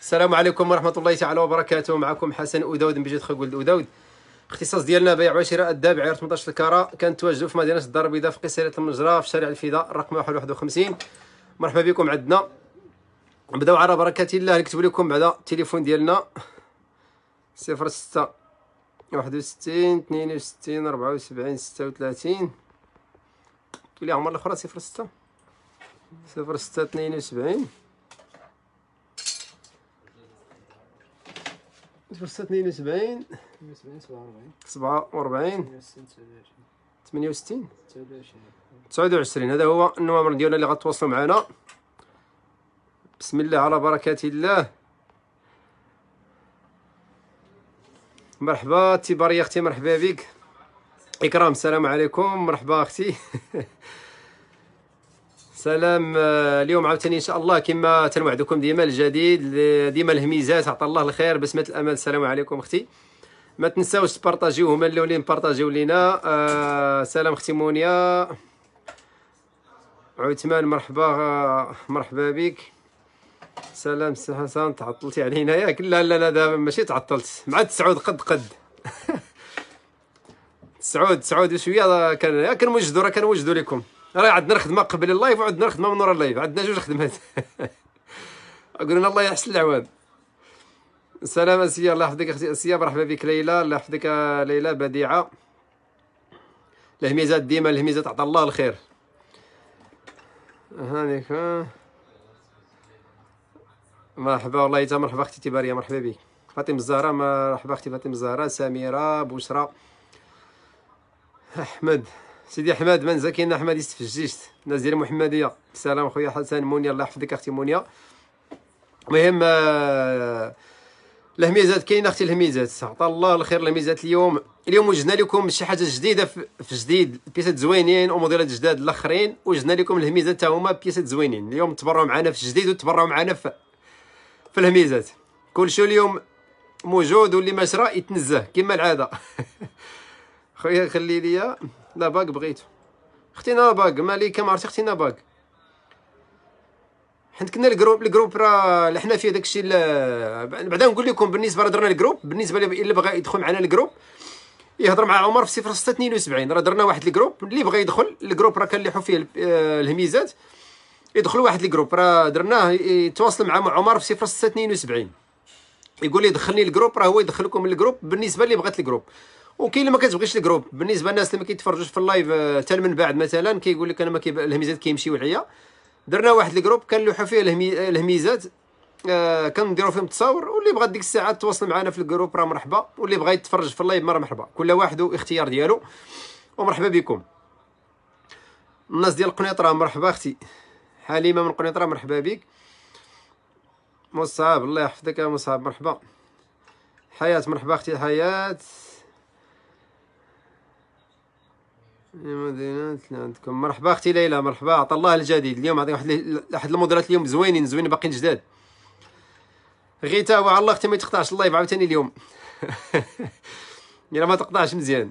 السلام عليكم ورحمه الله تعالى وبركاته معكم حسن اوداود من بجد خولد اوداود اختصاص ديالنا بيع وشراء الدابع عير 18 كان تواجدوا في مدينه الدار البيضاء في قصيره المجرى في شارع الفيضاء رقم 51 مرحبا بكم عندنا نبداو على بركه الله نكتب لكم بعدا التليفون ديالنا 06 61 62 74 36 تولي عمر الاخرى 06 06 72 تفرست 72 72 47 68 29 هذا هو النوامر ديالنا اللي غتواصلوا معنا بسم الله على بركة الله مرحبا تبارية اختي مرحبا بك اكرام السلام عليكم مرحبا اختي سلام آه، اليوم عاوتاني ان شاء الله كما تنوعدكم ديما الجديد ديما الهميزات عطا الله الخير بسمه الامل السلام عليكم اختي ما تنساوش تبارطاجيو هما الاولين بارطاجيو لينا آه سلام اختي مونيا عثمان مرحبا آه، مرحبا بك سلام سي حسن تعطلتي علينا ياك لا لا لا دابا ماشي تعطلت مع تسعود قد قد تسعود تسعود وشويه كان كنوجدوا راه كنوجدوا لكم راه عندنا خدمه قبل اللايف وعندنا خدمه من ورا اللايف عندنا جوج خدمات لنا الله يحسن العواد سلام اسيا الله يحفظك اختي اسيا مرحبا بك ليلى الله يحفظك ليلى بديعه الهميزات ديما الهميزات عطا الله الخير هانيك مرحبا والله تا مرحبا اختي تباريه مرحبا بك فاطمه الزهراء مرحبا اختي فاطمه الزهراء سميره بشرى احمد سيدي احمد من زكينا احمد يستفججت الناس ديال المحمديه السلام خويا حسن مونيا الله يحفظك اختي مونيا المهم آه، الهميزات كاينه اختي الهميزات عطا الله الخير الهميزات اليوم اليوم وجدنا لكم شي حاجه جديده في جديد بيسات زوينين وموديلات جداد الاخرين وجدنا لكم الهميزات حتى هما بيسات زوينين اليوم تبرعوا معنا في الجديد وتبرعوا معنا في في الهميزات شيء اليوم موجود واللي ما شرا يتنزه كما العاده خويا خلي ليا لا باك بغيتو اختينا باك مالكه ما عرفتي اختينا باك حيت كنا الجروب الجروب راه اللي حنا فيه داكشي بعدا نقول لكم بالنسبه راه درنا الجروب بالنسبه اللي بغى يدخل معنا الجروب يهضر مع عمر في 0672 راه درنا واحد الجروب اللي بغى يدخل الجروب راه كنليحوا فيه آه، الهميزات يدخل واحد الجروب راه درناه يتواصل مع عمر في 0672 يقول لي دخلني الجروب راه هو يدخلكم الجروب بالنسبه اللي بغات الجروب وكاين اللي ما كتبغيش الجروب بالنسبه للناس اللي ما كيتفرجوش في اللايف آه، حتى من بعد مثلا كيقول لك انا ما كيب... الهميزات كيمشيو عليا درنا واحد الجروب كنلوحوا فيه الهمي... الهميزات آه كنديروا فيهم التصاور واللي بغى ديك الساعه تواصل معنا في الجروب راه مرحبا واللي بغى يتفرج في اللايف راه مرحبا كل واحد واختيار ديالو ومرحبا بكم الناس ديال قنيطره مرحبا اختي حليمه من قنيطره مرحبا بك مصعب الله يحفظك يا مصعب مرحبا حياه مرحبا اختي حياه عندكم مرحبا اختي ليلى مرحبا عطا الله الجديد اليوم عطيك واحد واحد المدرات اليوم زوينين زوينين باقيين جداد غيتا وعلى الله اختي ما تقطعش اللايف عاوتاني اليوم الا ما تقطعش مزيان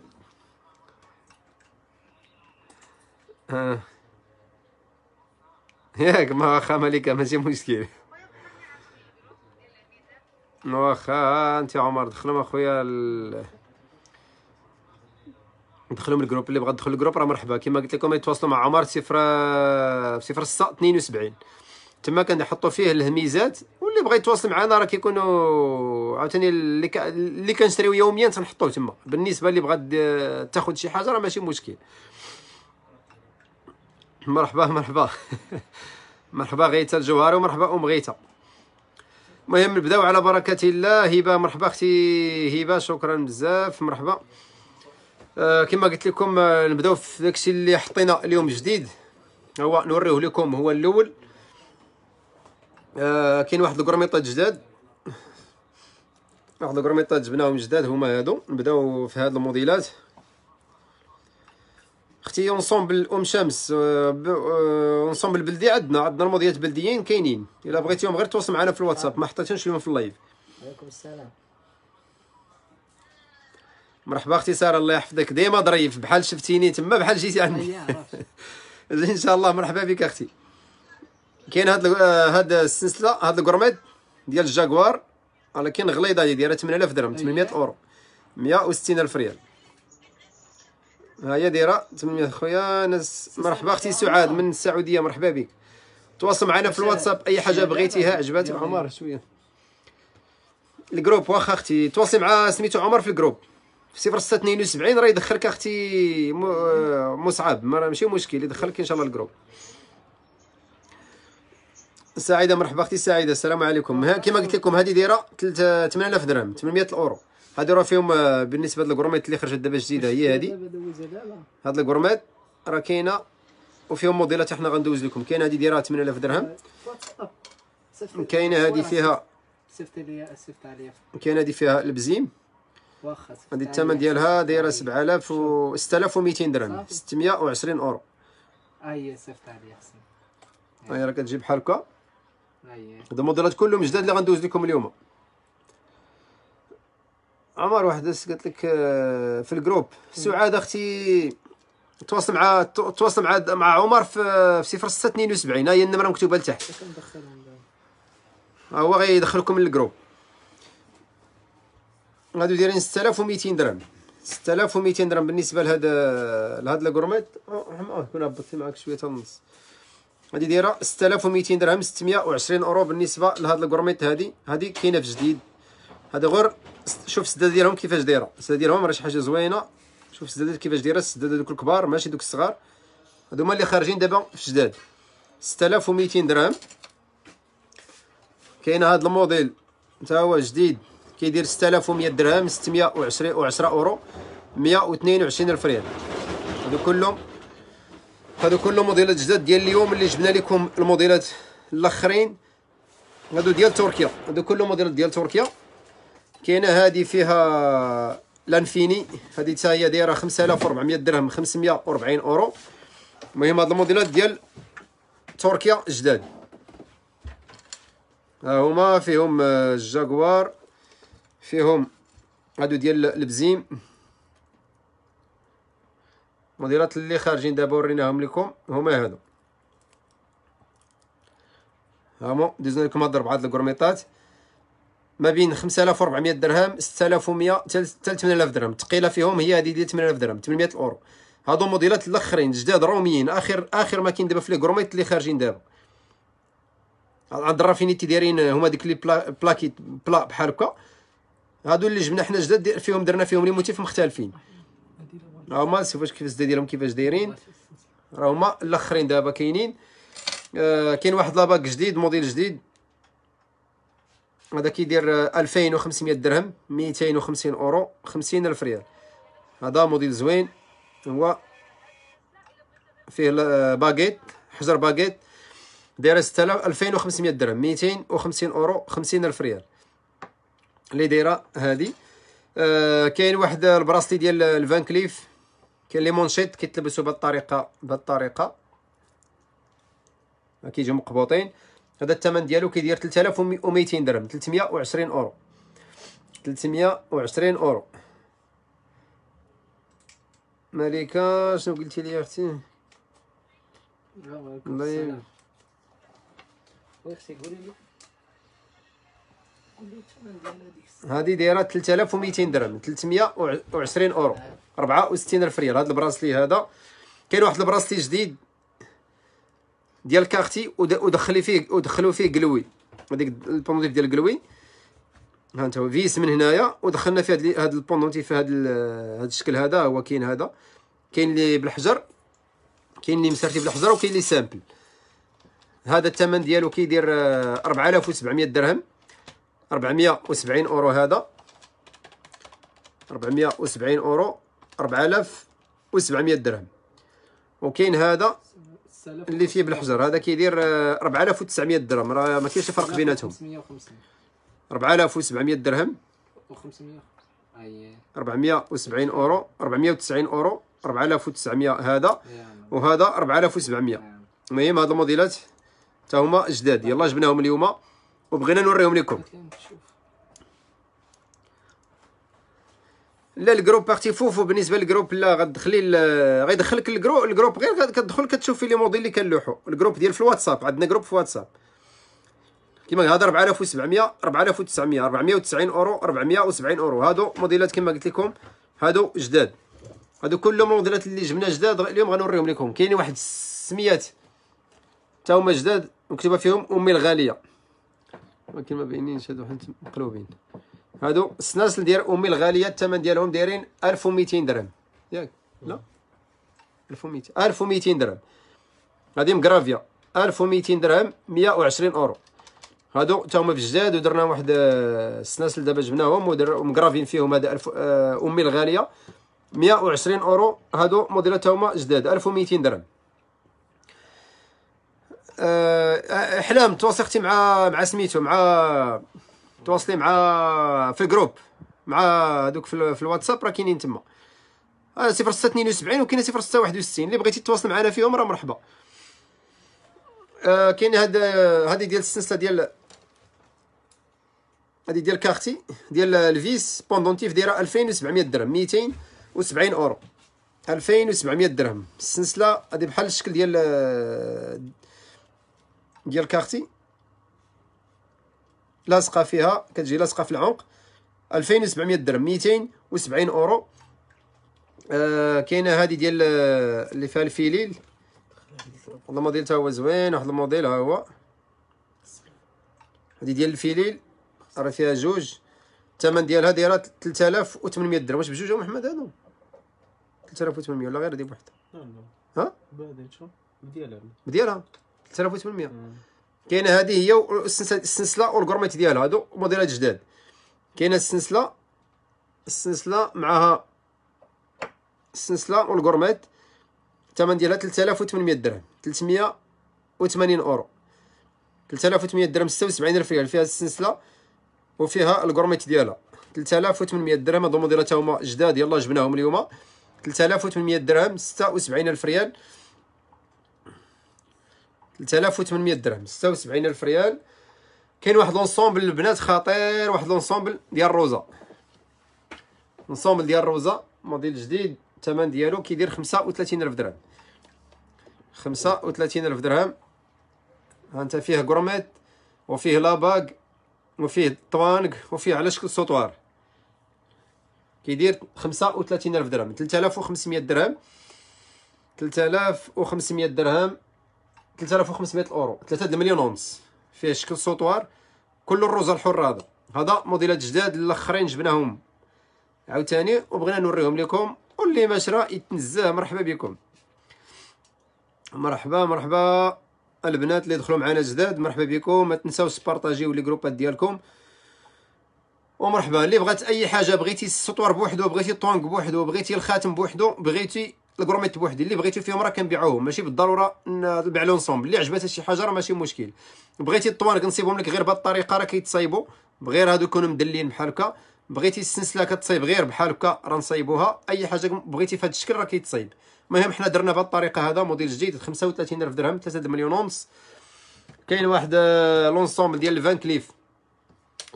ها ياك ما واخا مليكة ماشي مشكل واخا انت عمر دخلهم اخويا ال... دخلوا من الجروب اللي بغى يدخل الجروب راه مرحبا كما قلت لكم يتواصلوا مع عمر صفر صفر 72 تما كنحطوا فيه الهميزات واللي بغى يتواصل معنا راه كيكونوا عاوتاني اللي ك... اللي كنشريو يوميا تنحطوه تما بالنسبه اللي بغى تاخذ شي حاجه راه ماشي مشكل مرحبا مرحبا مرحبا غيتا الجوهري ومرحبا ام غيتا المهم نبداو على بركه الله هبه مرحبا اختي هبه شكرا بزاف مرحبا آه، كما قلت لكم آه، نبداو في داكشي اللي حطينا اليوم جديد هو نوريه لكم هو الاول آه، كاين واحد الكرميطات جداد واحد الكرميطات جبناهم جداد هما هادو نبداو في هاد الموديلات اختي اونسومبل ام شمس اونسومبل بلدي عندنا عندنا الموديلات بلديين كاينين الا بغيتيهم غير تواصل معنا في الواتساب ما حطيتهمش اليوم في اللايف عليكم السلام مرحبا اختي ساره الله يحفظك ديما ظريف بحال شفتيني تما بحال جيتي عندي ان شاء الله مرحبا بك اختي كاين هاد آه، هاد السلسله هاد الكورميت ديال الجاكوار ولكن غليظه هي دايره 8000 درهم 800 اورو 160000 ريال ها هي دايره 800 خويا ناس مرحبا اختي سعاد من السعوديه مرحبا بك تواصل معنا في الواتساب اي حاجه بغيتيها عجباتك عمر شويه الجروب واخا اختي تواصل مع سميتو عمر في الجروب في صفر 6 72 راه يدخلك اختي آه، مصعب ما ماشي مشكل يدخلك ان شاء الله الجروب سعيده مرحبا اختي سعيده السلام عليكم ها كما قلت لكم هذه دايره 8000 درهم 800 اورو هذه راه فيهم آه، بالنسبه للكروميت اللي خرجت دابا جديده هي هذه هاد الكرومات راه كاينه وفيهم موديلات حنا غندوز لكم كاين هذه دايره 8000 درهم كاينه هذه فيها سيفتي لي صيفط عليا كاينه هذه فيها البزيم واخا هذه الثمن ديالها دايره 7000 و 6200 درهم 620 اورو ها هي لي عليا حسن هي راه كتجي بحال هكا هذو الموديلات كلهم جداد اللي غندوز لكم اليوم عمر واحد قالت لك آه، في الجروب سعاد اختي تواصل مع تواصل مع مع عمر في 0672 ها هي النمره مكتوبه لتحت ها هو غيدخلكم للجروب غادي دايرين 6200 درهم 6200 درهم بالنسبه لهذا لهاد الكورميط أه، كنا هبطتي معاك شويه تا النص هادي دايره 6200 درهم 620 اورو بالنسبه لهاد الكورميط هادي هادي كاينه في جديد هذا غير شوف السداده ديالهم كيفاش دايره السداده ديالهم راه شي حاجه زوينه شوف السداد كيفاش دايره السداده دوك الكبار ماشي دوك الصغار هادو هما اللي خارجين دابا في جداد 6200 درهم كاين هاد الموديل حتى هو جديد كيدير 6100 درهم 610 اورو 122 الف ريال هادو كلهم هادو كلهم موديلات جداد ديال اليوم اللي جبنا لكم الموديلات الاخرين هادو ديال تركيا هادو كلهم موديلات ديال تركيا كاينه هادي فيها لانفيني هادي حتى هي دايره 5400 درهم 540 اورو المهم هاد الموديلات ديال تركيا جداد ها هما فيهم الجاكوار فيهم هادو ديال البزيم موديلات اللي خارجين دابا وريناهم لكم هما هادو هامو دزنا لكم هاد ربعه الكورميطات ما بين 5400 درهم 6100 حتى 8000 درهم الثقيله فيهم هي هذه ديال 8000 درهم 800 اورو هادو موديلات الاخرين جداد روميين اخر اخر ما كاين دابا في لي كورميط اللي خارجين دابا عند الرافينيتي دايرين هما ديك لي بلا بلاكيت بلا بحال هكا هادو اللي جبنا حنا جداد فيهم درنا فيهم لي موتيف مختلفين هما شوفوا كيفاش الزدا ديالهم كيفاش دايرين راه هما الاخرين دابا كاينين آه كاين واحد لاباك جديد موديل جديد هذا كيدير 2500 درهم 250 اورو 50 الف ريال هذا موديل زوين هو فيه آه، باغيت حجر باغيت دايره 6000 2500 درهم 250 اورو 50 الف ريال اللي دايره هذه آه كاين واحد البراستي ديال الفان كليف كاين لي مونشيت كيتلبسوا بهذه الطريقه بهذه الطريقه آه، كيجيو مقبوطين هذا الثمن ديالو كيدير 3200 درهم 320 اورو 320 اورو ملكه شنو قلتي لي اختي الله يسلمك اختي قولي لي هادي دايره 3200 درهم 320 اورو 64000 ريال هذا البراسلي هذا كاين واحد البراسلي جديد ديال كارتي ودخلي فيه ودخلوا فيه قلوي هذيك البوندوتيف ديال قلوي ها انت فيس من هنايا ودخلنا في هذا البوندوتيف البونوتيف هذا هذا الشكل هذا هو كاين هذا كاين اللي بالحجر كاين اللي مسرتي بالحجر وكاين اللي سامبل هذا الثمن ديالو كيدير 4700 آه، درهم 470 اورو هذا 470 اورو 4700 درهم وكاين هذا اللي فيه بالحجر هذا كيدير 4900 آه، درهم راه ما كاينش فرق بيناتهم 4700 درهم و500 470 اورو 490 اورو 4900 هذا وهذا 4700 المهم هاد الموديلات حتى هما جداد يلا جبناهم اليوم وبغينا نوريهم لكم لا الجروب بارتي فوفو بالنسبه للجروب لا غتدخلي غيدخلك الجروب الجروب غير كتدخل كتشوفي لي موديل اللي كنلوحو الجروب ديال في الواتساب عندنا جروب في الواتساب كما هذا 4700 4900 490 اورو 470 اورو هادو موديلات كما قلت لكم هادو جداد هادو كلهم موديلات اللي جبنا جداد اليوم غنوريهم لكم كاين واحد السميات تا هما جداد مكتوبه فيهم امي الغاليه ولكن ما بينينش هادو حنا مقلوبين هادو السناسل ديال امي الغاليه الثمن ديالهم دايرين 1200 درهم ياك لا 1200 1200 درهم هادي مكرافيا 1200 درهم 120 اورو هادو حتى هما بجداد ودرنا واحد السناسل آه، دابا جبناهم ومكرافين فيهم هذا آه، امي الغاليه 120 اورو هادو موديلات حتى هما جداد 1200 درهم احلام آه، تواصلتي مع مع سميتو مع تواصلي مع في جروب مع هذوك في الواتساب راه كاينين تما آه، صفر ستة اثنين وسبعين وكاينه وستين اللي بغيتي تواصل معنا فيهم راه مرحبا آه كاين هاد هادي ديال السنسله ديال هادي ديال كارتي ديال الفيس بوندونتيف دايره 2700 درهم 270 اورو 2700 درهم السنسله هادي بحال الشكل ديال آه، ديال كارتي لاصقه فيها كتجي لاصقه في العنق 2700 درهم 270 اورو آه كاينه هذه ديال آه، اللي فيها الفيليل والله الموديل تا هو زوين واحد الموديل ها هو هذه ديال الفيليل راه فيها جوج الثمن ديالها دايره 3800 درهم واش بجوج محمد هادو 3800 ولا غير هذه بوحدها ها بديالها بديالها 38% كاينه هذه هي السنسله والكرميت ديالها هادو موديلات جداد كاينه السنسله السنسله معها السنسله والكرميت الثمن ديالها 3800 درهم 380 اورو 3800 درهم 76000 ريال فيها السنسله وفيها الكرميت ديالها 3800 درهم هادو موديلات هما جداد يلاه جبناهم اليوم 3800 درهم 76000 ريال 3800 درهم 76000 ريال كاين واحد لونسومبل البنات خطير واحد لونسومبل ديال روزا لونسومبل ديال روزا موديل جديد الثمن ديالو كيدير 35000 درهم 35000 درهم ها انت فيه غروميت وفيه لاباك وفيه طوانك وفيه على شكل سطوار كيدير 35000 درهم 3500 درهم 3500 درهم 3500 اورو 3 مليون ونص فيه شكل سوطوار كل الروزه الحراضه هذا موديلات جداد الاخرين جبناهم عاوتاني وبغينا نوريهم لكم واللي ما شرا يتنزه مرحبا بكم مرحبا مرحبا البنات اللي دخلوا معنا جداد مرحبا بكم ما تنساوش تبارطاجيو لي جروبات ديالكم ومرحبا اللي بغات اي حاجه بغيتي السطور بوحدو بغيتي الطونك بوحدو بغيتي الخاتم بوحدو بغيتي الكروميت بوحدي اللي بغيتو فيهم راه كنبيعوهم ماشي بالضروره نبيع لونسومبل اللي عجبتها شي حاجه راه ماشي مشكل بغيتي الطوانك نصيبهم لك غير بهاد الطريقه راه كيتصايبوا بغير هادو يكونوا مدلين بحال هكا بغيتي السنسله كتصايب غير بحال هكا راه نصايبوها اي حاجه بغيتي في هذا الشكل راه كيتصايب المهم حنا درنا بهاد الطريقه هذا موديل جديد 35000 درهم 3 مليون ونص كاين واحد آه، لونسومبل ديال الفان كليف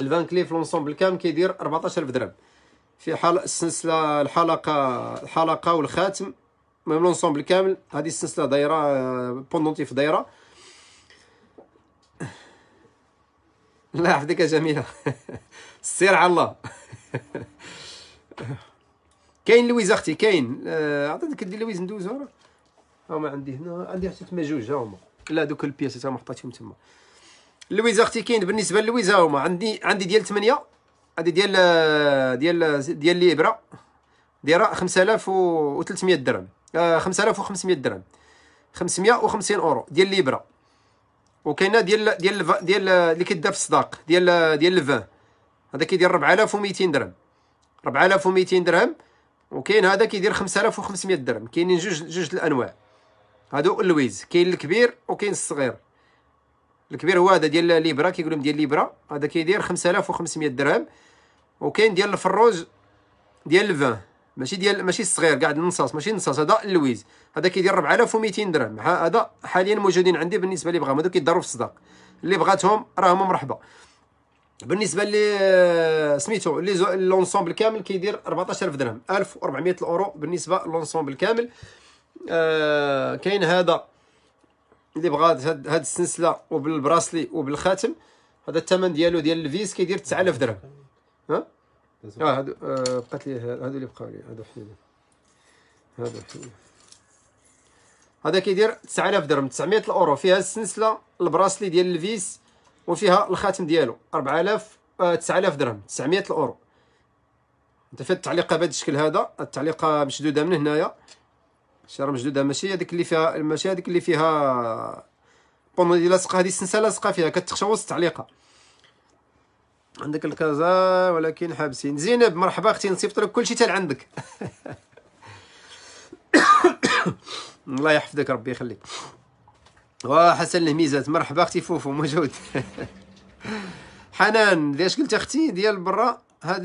الفان كليف لونسومبل كامل كيدير 14000 درهم في حال السلسله الحلقه الحلقه والخاتم المهم لونسومبل كامل هذه السلسله دايره آه، بوندونتيف دايره الله يحفظك جميله سير على الله كاين لويز اختي كاين آه، عطيتك ديال لويز ندوزو ها هما عندي هنا عندي حتى تما جوج ها هما لا دوك البياس تاعهم حطيتهم تما لويز اختي كاين بالنسبه للويز ها هما عندي عندي ديال 8 هذه ديال آه، ديال ديال الابره دايره 5300 درهم آه 5500 درهم 550 اورو ديال ليبرا وكاينه ديال ديال ديال اللي كيدار في الصداق ديال ديال الفان هذا كيدير 4200 درهم 4200 درهم وكاين هذا كيدير 5500 درهم كاينين جوج جوج الانواع هادو اللويز كاين الكبير وكاين الصغير الكبير هو هذا ديال ليبرا كيقول لهم ديال ليبرا هذا كيدير 5500 درهم وكاين ديال الفروج ديال الفان ماشي ديال ماشي الصغير كاع النصاص ماشي النصاص هذا اللويز هذا كيدير 4200 درهم هذا حاليا موجودين عندي بالنسبه لي بغاهم هذو كيداروا في الصداق اللي بغاتهم راهم مرحبا بالنسبه لي سميتو لي لونسومبل كامل كيدير 14000 درهم 1400 اورو بالنسبه لونسومبل كامل آه كاين هذا اللي بغى هاد, هاد السلسله وبالبراسلي وبالخاتم هذا الثمن ديالو ديال الفيس كيدير 9000 درهم ها اه هادو بقات لي هادو اللي بقاو لي هادو حيدو هادو حيدو هذا كيدير 9000 درهم 900 اورو فيها السنسله البراسلي ديال الفيس وفيها الخاتم ديالو 4000 9000 آه، درهم 900 اورو انت في التعليقه بهذا الشكل هذا التعليقه مشدوده من هنايا شي راه مشدوده ماشي هذيك اللي فيها ماشي هذيك اللي فيها بون ديال لاصقه هذه السنسله لاصقه فيها كتخشى وسط التعليقه عندك الكازا ولكن حابسين زينب مرحبا اختي نصيفط لك كلشي تال عندك الله يحفظك ربي يخليك وحسن الهميزات مرحبا اختي فوفو موجود حنان ديش قلت اختي ديال برا هاد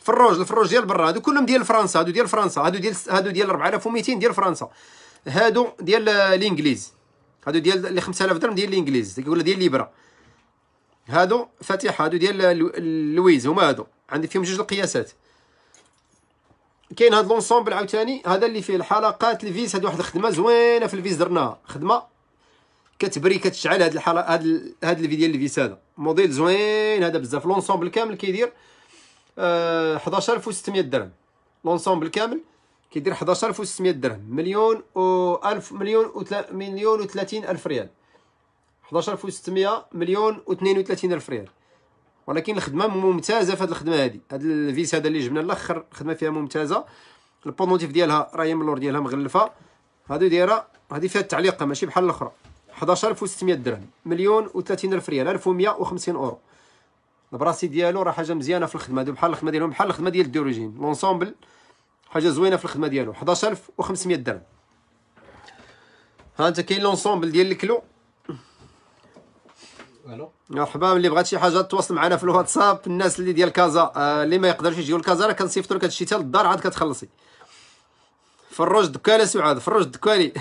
الفروج الفروج ديال برا هادو كلهم ديال فرنسا هادو ديال فرنسا هادو ديال هادو ديال 4200 ديال فرنسا هادو ديال آه، الانجليز هادو ديال اللي 5000 درهم ديال الانجليز ولا ديال ليبرا هادو فاتح هادو ديال لويز هما هادو عندي فيهم جوج القياسات كاين هاد لونسومبل عاوتاني هذا اللي فيه الحلقات الفيس هاد واحد الخدمه زوينه في الفيس درناها خدمه كتبري كتشعل هاد الحلقه هاد هاد الفي ديال الفيس هذا موديل زوين هذا بزاف لونسومبل كامل كيدير أه 11600 درهم لونسومبل كامل كيدير 11600 درهم مليون و 1000 مليون و مليون و 30000 الف ريال 11600 مليون و32 الف ريال ولكن الخدمه ممتازه في هذه الخدمه هذه هذا الفيس هذا اللي جبنا الاخر خدمه فيها ممتازه البونوتيف ديالها راهي من اللور ديالها مغلفه هذه دايره هذه فيها التعليقه ماشي بحال الاخرى 11600 درهم مليون و30 الف ريال 1150 اورو البراسي ديالو راه حاجه مزيانه في الخدمه بحال الخدمه ديالهم بحال الخدمه ديال الدوروجين لونسومبل حاجه زوينه في الخدمه ديالو 11500 درهم ها انت كاين لونسومبل ديال الكلو الو مرحبا نعم، اللي بغات شي حاجه تواصل معنا في الواتساب الناس اللي ديال كازا آه اللي ما يقدرش يجيو لكازا راه كنصيفطوا لك هادشي حتى للدار عاد كتخلصي فروج دكالي سعاد فروج دكالي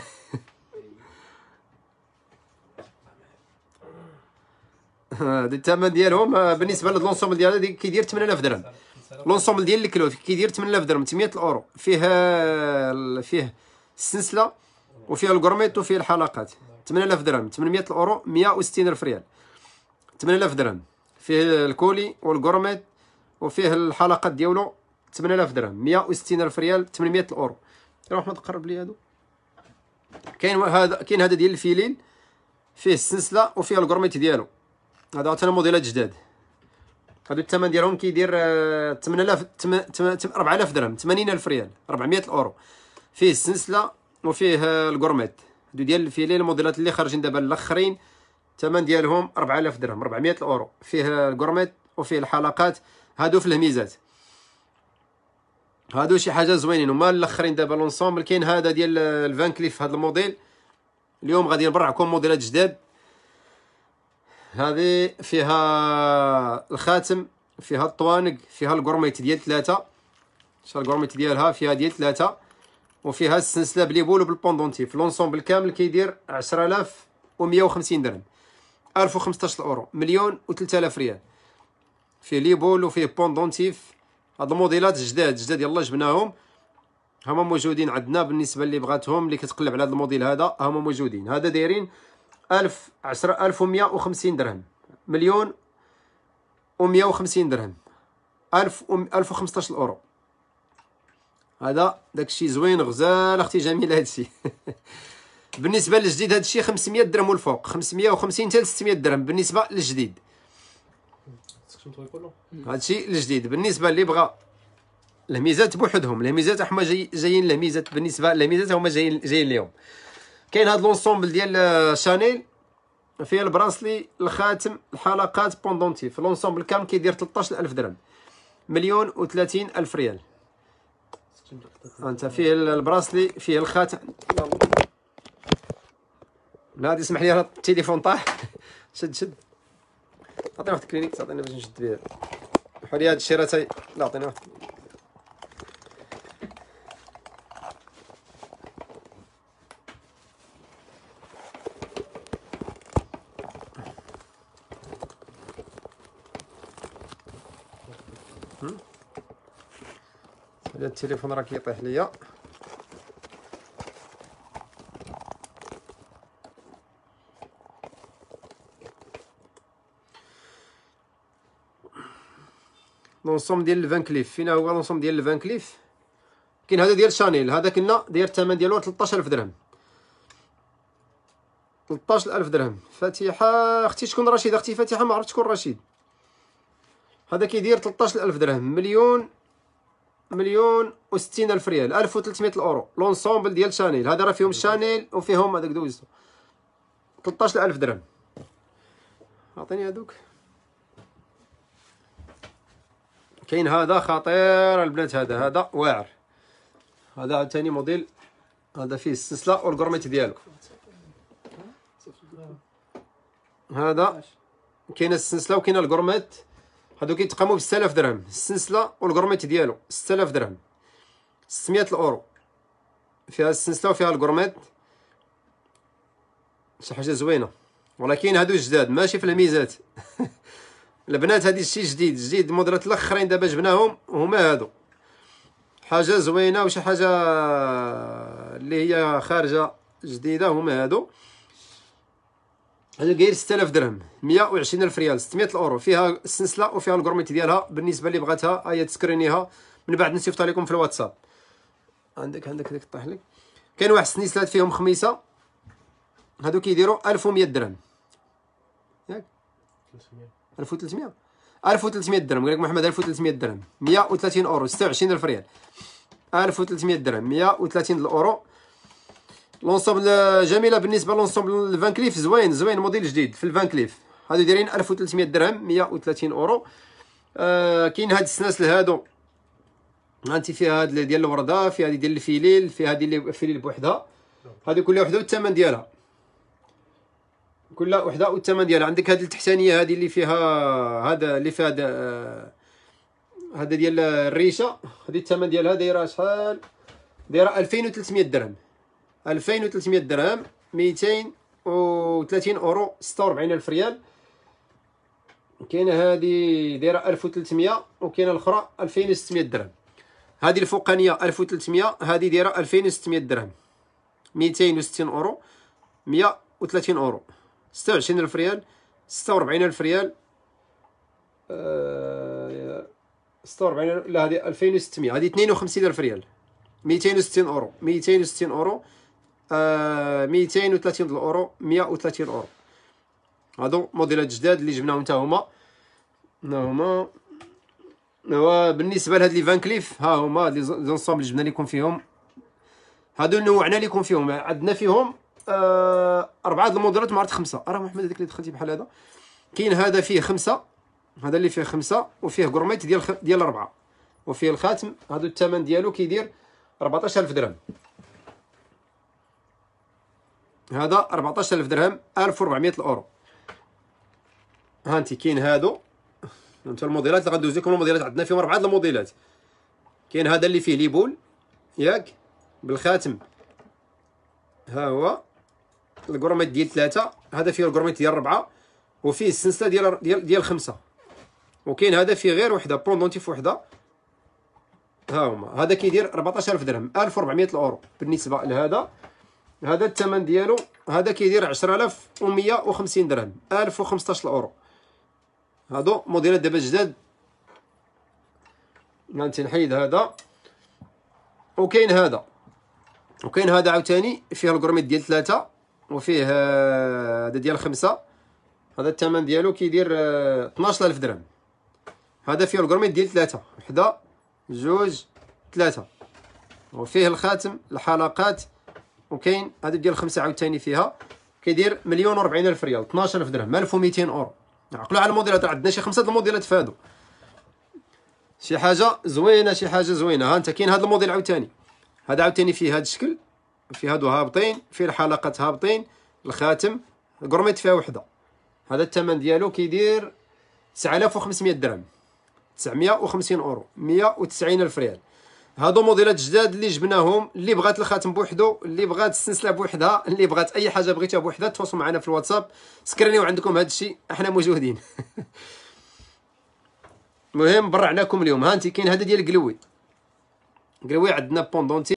هذا الثمن ديالهم آه، بالنسبه للونسومبل ديال هذا كيدير 8000 درهم لونسومبل ديال الكلو كيدير 8000 درهم 800 اورو فيه آه، فيه السنسله وفيها الكورميت وفيه الحلقات 8000 درهم 800 اورو 160 الف ريال 8000 درهم فيه الكولي والكورميت وفيه الحلقات ديالو 8000 درهم 160000 ريال 800 اورو راه احمد قرب لي هادو كاين هذا كاين هذا ديال الفيليل فيه السلسله وفيه الكورميت ديالو هذا حتى موديلات جداد هادو الثمن ديالهم كيدير 8000 آه، 4000 درهم 80000 ريال 400 اورو فيه السلسله وفيه الكورميت هادو ديال الفيليل الموديلات اللي خارجين دابا الاخرين الثمن ديالهم 4000 درهم 400 اورو فيه الكورميت وفيه الحلقات هادو في الهميزات هادو شي حاجه زوينين هما الاخرين دابا لونسومبل كاين هذا ديال الفانكليف كليف هذا الموديل اليوم غادي نبرعكم موديلات جداد هذه فيها الخاتم فيها الطوانق فيها الكورميت ديال ثلاثه شحال الكورميت ديالها فيها ديال ثلاثه وفيها السلسله بلي بول وبالبوندونتي في لونسومبل كامل كيدير 10150 درهم 1015 اورو مليون و3000 ريال فيه ليبول وفيه بوندونتيف هاد الموديلات جداد جداد يلا جبناهم هما موجودين عندنا بالنسبه اللي بغاتهم اللي كتقلب على هذا الموديل هذا هما موجودين هذا دايرين 1000 10 1150 درهم مليون و150 درهم 1000 1015 اورو هذا داكشي زوين غزال اختي جميل هادشي بالنسبه للجديد هذا الشيء 500 درهم والفوق 550 حتى 600 درهم بالنسبه للجديد هذا الشيء الجديد بالنسبه اللي بغى الميزات بوحدهم الميزات هما جاي جايين الميزات بالنسبه الميزات هما جايين جايين ليهم كاين هذا لونسومبل ديال شانيل آه، فيه البراسلي الخاتم الحلقات بوندونتيف لونسومبل كامل كيدير 13000 درهم مليون و الف ريال انت فيه البراسلي فيه الخاتم لا اسمح لي انا التليفون طاح شد شد عطيني واحد الكلينيك تعطينا باش نشد بها حولي هاد الشيء راه لا عطيني واحد هذا التليفون راه كيطيح ليا لونسوم ديال الفان كليف فين هو لونسوم ديال الفان كليف كاين هذا ديال شانيل هذا كنا داير الثمن ديالو 13000 درهم 13000 درهم فاتحه اختي شكون رشيد اختي فاتحه ما عرفتش شكون رشيد هذا كيدير 13000 درهم مليون مليون و60 الف ريال 1300 اورو لونسومبل ديال شانيل هذا راه فيهم شانيل وفيهم هذاك دوزتو 13000 درهم عطيني هذوك كاين هذا خطير البنات هذا هذا واعر هذا عاوتاني موديل هذا فيه السلسله والكرميت ديالو هذا كاين السلسله وكاين الكرميت هادو كيتقاموا ب 6000 درهم السلسله والكرميت ديالو 6000 درهم 600 الاورو فيها السلسله وفيها الكرميت شي حاجه زوينه ولكن هادو جداد ماشي في الميزات البنات هادي سي جديد جديد الموديلات الاخرين دابا جبناهم هما هادو حاجه زوينه وشي حاجه اللي هي خارجه جديده هما هادو هذا كاير 6000 درهم 120000 ريال 600 اورو فيها السلسله وفيها الكورميت ديالها بالنسبه اللي بغاتها هي تسكرينيها من بعد نسيفطها لكم في الواتساب عندك عندك ديك طيح لك كاين واحد السنيسلات فيهم خميسه هادو كيديروا 1100 درهم ياك 300 1300 1300 درهم قال لك محمد 1300 درهم 130 اورو 26000 ريال 1300 درهم 130 الاورو لونسومبل جميله بالنسبه لونسومبل الفان كليف زوين زوين موديل جديد في الفان كليف هادو دايرين 1300 درهم 130 اورو آه كاين هاد السلاسل هادو انت فيها هاد ديال الورده فيها هاد ديال الفيليل فيها هاد اللي فيليل بوحدها هادي كل وحده والثمن ديالها كل وحده والثمن ديالها عندك هذه التحتانيه هذه اللي فيها هذا اللي فيها هذا آه، هذا ديال الريشه هذه الثمن ديالها دايره شحال دايره 2300 درهم 2300 درهم 230 اورو 46000 ريال كاينه هذه دايره 1300 وكاينه الاخرى 2600 درهم هذه الفوقانيه 1300 هذه دايره 2600 درهم 260 اورو 130 اورو ستة وعشرين الف ريال ستة وربعين الف ريال آه، ستة وربعين ألف لا هذه ألفين وستمية هذه اثنين وخمسين ألف ريال ميتين وستين أورو ميتين وستين أورو آه، ميتين وثلاثين أورو مية وثلاثين أورو هادو موديلات جداد اللي جبناهم نتا هما نا هما بالنسبة لهاد لي فان كليف ها هما لي زونسومبل جبنا ليكم فيهم هادو نوعنا ليكم فيهم عندنا فيهم آه اربعه الموديلات المودرات عرفت خمسه راه محمد هذاك اللي دخلتي بحال هذا كاين هذا فيه خمسه هذا اللي فيه خمسه وفيه كورميت ديال خ... ديال اربعه وفيه الخاتم هذا الثمن ديالو كيدير 14000 درهم هذا 14000 درهم 1400 الاورو هانتي كاين هادو انت الموديلات اللي غندوز لكم الموديلات عندنا فيهم اربعه الموديلات كاين هذا اللي فيه ليبول ياك بالخاتم ها هو الكروميت ديال ثلاثة هذا فيه الكروميت ديال ربعة وفيه السنسلة ديال ديال ديال خمسة وكاين هذا فيه غير وحدة بوندونتيف وحدة ها هما هذا كيدير 14000 درهم 1400 اورو بالنسبة لهذا هذا الثمن ديالو هذا كيدير 10150 درهم 1015 اورو هادو موديلات دابا جداد غنتي نحيد هذا وكاين هذا وكاين هذا عاوتاني فيه الكروميت ديال ثلاثة وفيه آه، هذا ديال خمسة هذا الثمن ديالو كيدير آه، ألف درهم هذا فيه الكرميت ديال ثلاثة وحدة جوج ثلاثة وفيه الخاتم الحلقات وكاين هذا ديال خمسة عاوتاني فيها كيدير مليون وربعين ألف ريال ألف درهم ألف وميتين أورو عقلوا على الموديلات راه عندنا شي خمسة د الموديلات فهادو شي حاجة زوينة شي حاجة زوينة ها انت كاين هذا الموديل عاوتاني هذا عاوتاني فيه هذا الشكل في هادو هابطين في الحلقات هابطين الخاتم قرميت فيها وحده هذا الثمن ديالو كيدير 9500 درهم 950 اورو 190 الف ريال هادو موديلات جداد اللي جبناهم اللي بغات الخاتم بوحدو اللي بغات السلسله بوحدها اللي بغات اي حاجه بغيتها بوحدها تواصلوا معنا في الواتساب سكرينيو عندكم هذا الشيء احنا موجودين المهم برعناكم اليوم هانتي كاين هذا ديال قلوي قلوي عندنا بوندونتي